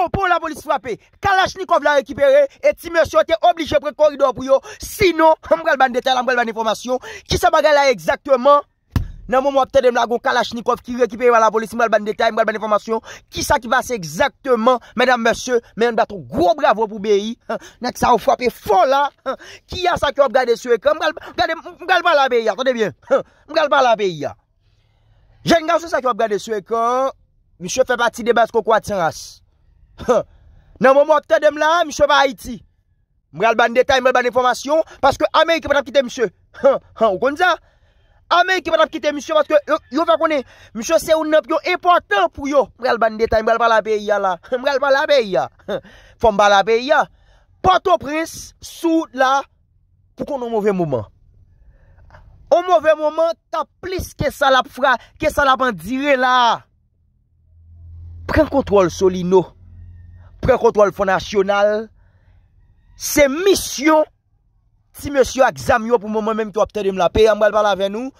Bon, pou la polis fwapè. Kalachnikov la rekipere et si mèsyon te obliche pre korido pou yo, sinon, mwen gale ban detay la mwen gale ban informasyon. Kisa mwen gale la exactement? Nan mwen mwen ptèdè mwen lago Kalachnikov ki rekipere van la polis mwen gale ban detay, mwen gale ban informasyon. Kisa ki vase exactement? Mèdame mèsyon, mèdame batro gro bravo pou beyi. Nèk sa mwen fwapè fwola. Ki yas sa ki wap gade sou e ka? Mwen gale ban la beyi. Ate de bien. Mwen gale ban la beyi. Jè ngan sou sa ki wap gade sou e ka? Nan momo akte dem la, Misho pa Haiti, Mrel ban detay, Mrel ban informasyon, Paske Amerike patap kite Misho, Mrel ban detay, Mrel bala beya la, Mrel bala beya, Fom bala beya, Patopris sou la, Pou konon mouve mouman, O mouve mouman, Ta plis ke salap fra, Ke salap an dire la, Pren kontrol soli nou, Prekotwal fonasyonal Se misyon Si monsyo aksam yo pou moun mèm To ap terim la pey ambal pala ven nou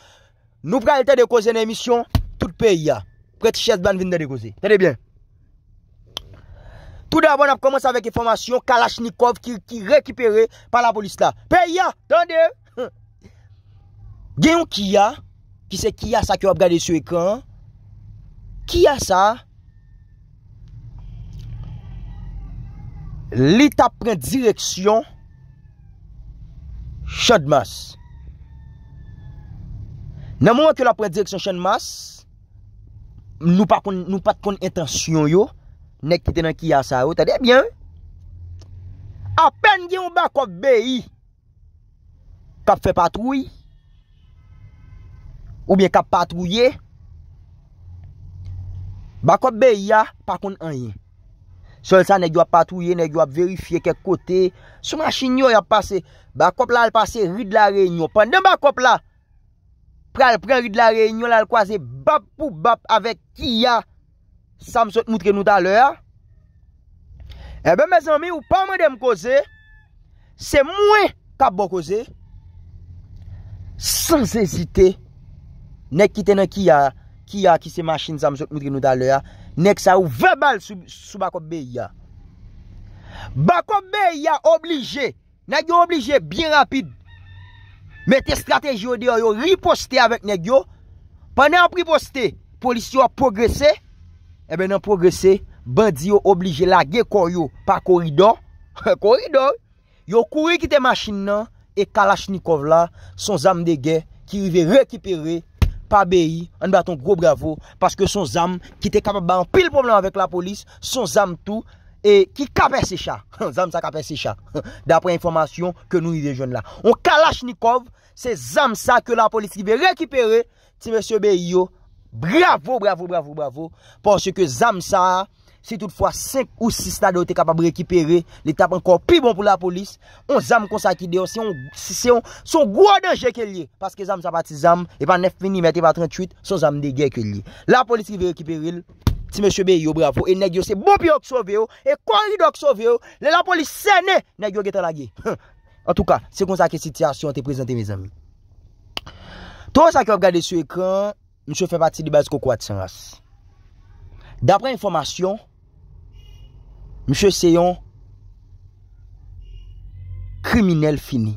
Nou pral te dekoze ne misyon Tout pey ya Prekotwal vin de dekoze Tout de abon ap komanse avèk e formasyon Kalachnikov ki rekipere Pal la polis la Pey ya Gen yon ki ya Ki se ki ya sa ki ap gade sou ekran Ki ya sa Li ta pren direksyon chan mas. Nan moun ki la pren direksyon chan mas, nou pat kon intansyon yo, nek ki tenan ki ya sa ou, ta debyan, apen gen ou bakot beyi, kap fe patroui, ou byen kap patrouye, bakot beyi ya, pakon anye. Sol sa ne gyo ap patouye, ne gyo ap verifiye kek kote, sou machin yo yon pase, bakop la al pase rue de la reynyon, pande bakop la, pral pral rue de la reynyon la al kwaze, bap pou bap avek kiya, sa msot moutre nou da lè ya. Ebe me zanmi eh ou pa mwen dem kose, se mwen kap bo kose, san zezite, ne kitene kiya, kiya ki se machin sa msot moutre nou da lè ya. Nèk sa ou vebal sou bakombe ya. Bakombe ya oblije. Nèk yo oblije bien rapide. Mète stratejyo de yo yo riposte avèk nèk yo. Panè an priposte, polisyon a progresè. Eben nan progresè, bandi yo oblije la ge koryo pa koridor. Koridor. Yo kory ki te machin nan e kalachnikov la son zam de gen ki rive rekipere koridor. pa beyi, an baton gro bravo, paske son zam, ki te kabe ban pil problem avek la polis, son zam tou, e ki kape secha, zam sa kape secha, dapre informasyon ke nou y dejon la. On kalashnikov, se zam sa ke la polis ki be rekipere, ti mese beyi yo, bravo, bravo, bravo, bravo, porsye ke zam sa a, Se toutfwa 5 ou 6 na do te kapab rekipere, li tap ankor pi bon pou la polis, on zam kon sa ki deyo, se on son gwa denje ke liye, paske zam sa pati zam, e pa 9 min, e pa 38, son zam dege ke liye. La polis ki ve rekipere il, ti mèche be yo, bravo, e negyo se bopi oksove yo, e kwa li do oksove yo, le la polis se ne negyo getan la ge. En tout ka, se kon sa ki situasyon, te prezante mè zami. Ton sa ki yo gade sou ekran, mèche fè pati di baz kou kwa tsen as. Dapre informasyon, Mishè seyon, kriminel fini.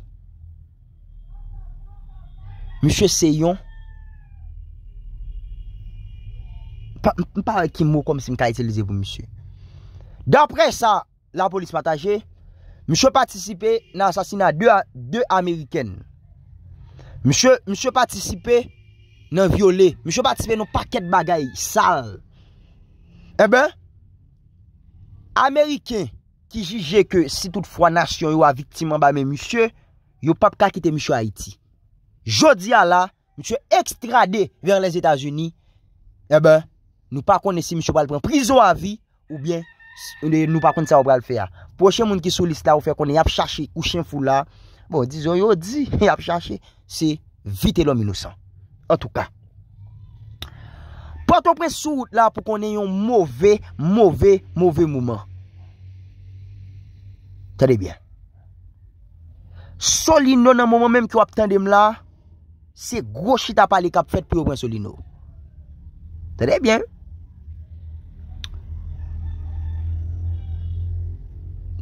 Mishè seyon, mpa akim mo kom si mka itilize vo mishè. Dapre sa, la polis pataje, mishè patisipe nan asasina 2 Ameriken. Mishè patisipe nan viole. Mishè patisipe nan paket bagay sal. Ebe, eh Ameriken ki jije ke si tout fwa nasyon yo aviktiman ba men msye, yo pap kakite msye Haiti. Jodi a la, msye ekstrade ver les Etats-Unis, ebe, eh nou pa kone si msye wale pren prizo avi, ou bien, eh, nou pa kone sa wale prea. Poche moun ki soliste la wafen konen yap chache ou chen fula, bon, di zon yo di, yap chache, se vite lom inousan. En touka. Patopren sou la pou konen yon mouve, mouve, mouve mouman Tade bien Solino nan mouman menm ki wap tendem la Se gros chita pali kap fet pou yon solino Tade bien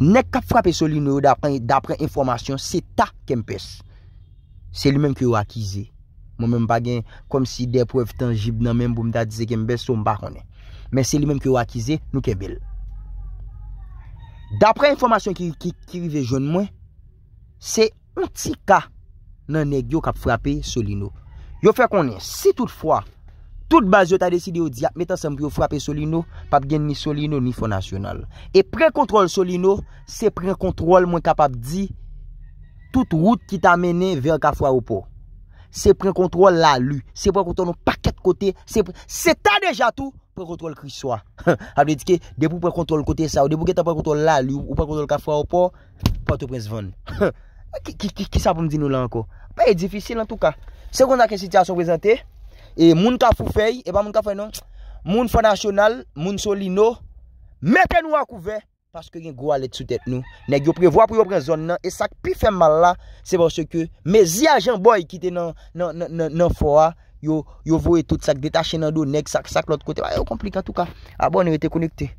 Nek kap frape solino yo dapren informasyon se ta kempes Se li menm ki wakize Mwen mwen bagen kom si dep wèv tangib nan menm pou mwen ta dize ke mbe sou mba kone. Men se li menm ki wakize, nou ke bel. Dapre informasyon ki rive joun mwen, se mti ka nan neg yo kap frape solino. Yo fè konen, si tout fwa, tout baz yo ta deside yo di ap ah, metan se mwen yo frape solino, pap gen ni solino ni fonasyonal. E pren kontrol solino, se pren kontrol mwen kap ap di tout wout ki ta mene ver ka fwa ou pou. Se prekontrol la lu, se prekontrol nou paket kote, se ta deja tou, prekontrol kri swa. Ape dedike, debou prekontrol kote sa, ou debou ke ta prekontrol la lu, ou prekontrol ka fwa ou po, pa te prezvan. Ki sa pou mdi nou la anko? Pa e difisil an tou ka. Se kon ta kesiti a so prezante, e moun ka fwa fey, e ba moun ka fey non, moun fwa nasyonal, moun soli nou, mette nou akouvey. Paske gen gwa let sou tèt nou, nek yo prevoa pou yo pren zon nan, e sak pi fèm mal la, se bon se ke, me zi ajan boy ki te nan foa, yo vowe tout sak detache nan do, nek sak sak lòt kote, yo komplika tout ka, a bon nou ete konekte.